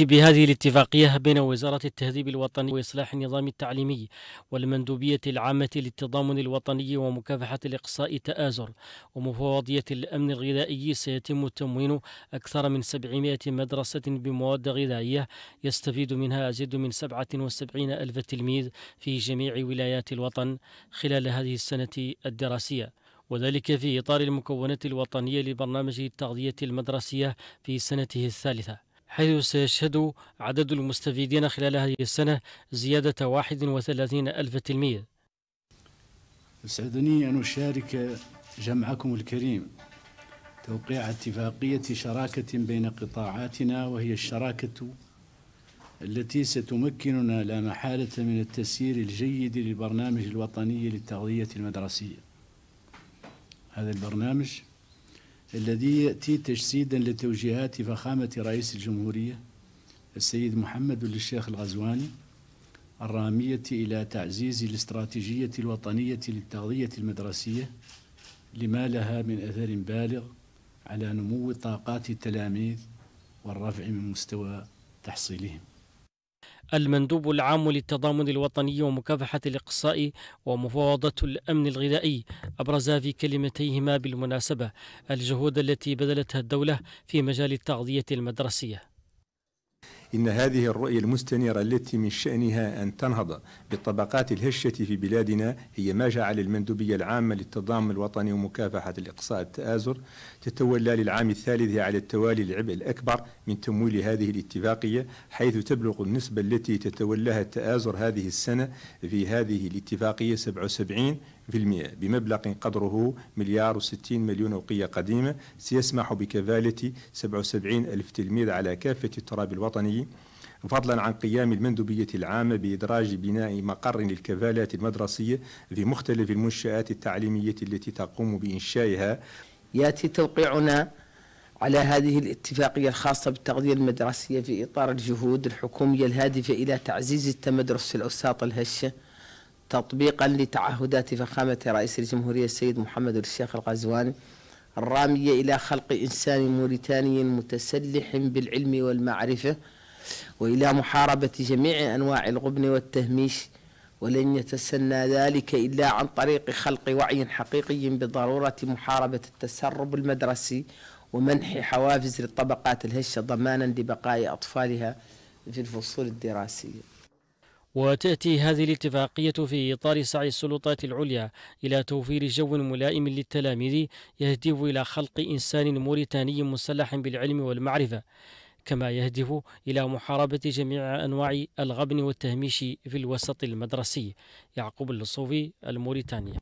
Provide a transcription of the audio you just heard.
بهذه الاتفاقية بين وزارة التهذيب الوطني وإصلاح النظام التعليمي والمندوبية العامة للتضامن الوطني ومكافحة الإقصاء تآزر ومفوضية الأمن الغذائي سيتم تموين أكثر من 700 مدرسة بمواد غذائية يستفيد منها أزيد من 77 ألف تلميذ في جميع ولايات الوطن خلال هذه السنة الدراسية وذلك في إطار المكونات الوطنية لبرنامج التغذية المدرسية في سنته الثالثة حيث سيشهد عدد المستفيدين خلال هذه السنة زيادة 31 ألف تلميذ يسعدني أن أشارك جمعكم الكريم توقيع اتفاقية شراكة بين قطاعاتنا وهي الشراكة التي ستمكننا لا محالة من التسيير الجيد للبرنامج الوطني للتغذية المدرسية هذا البرنامج الذي يأتي تجسيدا لتوجيهات فخامة رئيس الجمهورية السيد محمد للشيخ الغزواني الرامية إلى تعزيز الاستراتيجية الوطنية للتغذية المدرسية لما لها من أثر بالغ على نمو طاقات التلاميذ والرفع من مستوى تحصيلهم المندوب العام للتضامن الوطني ومكافحة الإقصاء ومفاوضة الأمن الغذائي أبرز في كلمتيهما بالمناسبة الجهود التي بذلتها الدولة في مجال التغذية المدرسية إن هذه الرؤية المستنيرة التي من شأنها أن تنهض بالطبقات الهشة في بلادنا هي ما جعل المندوبية العامة للتضامن الوطني ومكافحة الإقصاء التآزر تتولى للعام الثالث على التوالي العبء الأكبر من تمويل هذه الاتفاقية حيث تبلغ النسبة التي تتولاها التآزر هذه السنة في هذه الاتفاقية 77 بمبلغ قدره مليار وستين مليون أوقية قديمة سيسمح بكفالة 77 ألف تلميذ على كافة التراب الوطني فضلا عن قيام المندوبية العامة بإدراج بناء مقر للكفالات المدرسية في مختلف المنشآت التعليمية التي تقوم بإنشائها يأتي توقيعنا على هذه الاتفاقية الخاصة بالتغذية المدرسية في إطار الجهود الحكومية الهادفة إلى تعزيز التمدرس في الأوساط الهشة تطبيقا لتعهدات فخامة رئيس الجمهورية السيد محمد الشيخ الغزواني الرامية إلى خلق إنسان موريتاني متسلح بالعلم والمعرفة وإلى محاربة جميع أنواع الغبن والتهميش ولن يتسنى ذلك إلا عن طريق خلق وعي حقيقي بضرورة محاربة التسرب المدرسي ومنح حوافز للطبقات الهشة ضمانا لبقاء أطفالها في الفصول الدراسية وتأتي هذه الاتفاقية في إطار سعي السلطات العليا إلى توفير جو ملائم للتلاميذ يهدف إلى خلق إنسان موريتاني مسلح بالعلم والمعرفة كما يهدف إلى محاربة جميع أنواع الغبن والتهميش في الوسط المدرسي يعقوب اللصوفي الموريتاني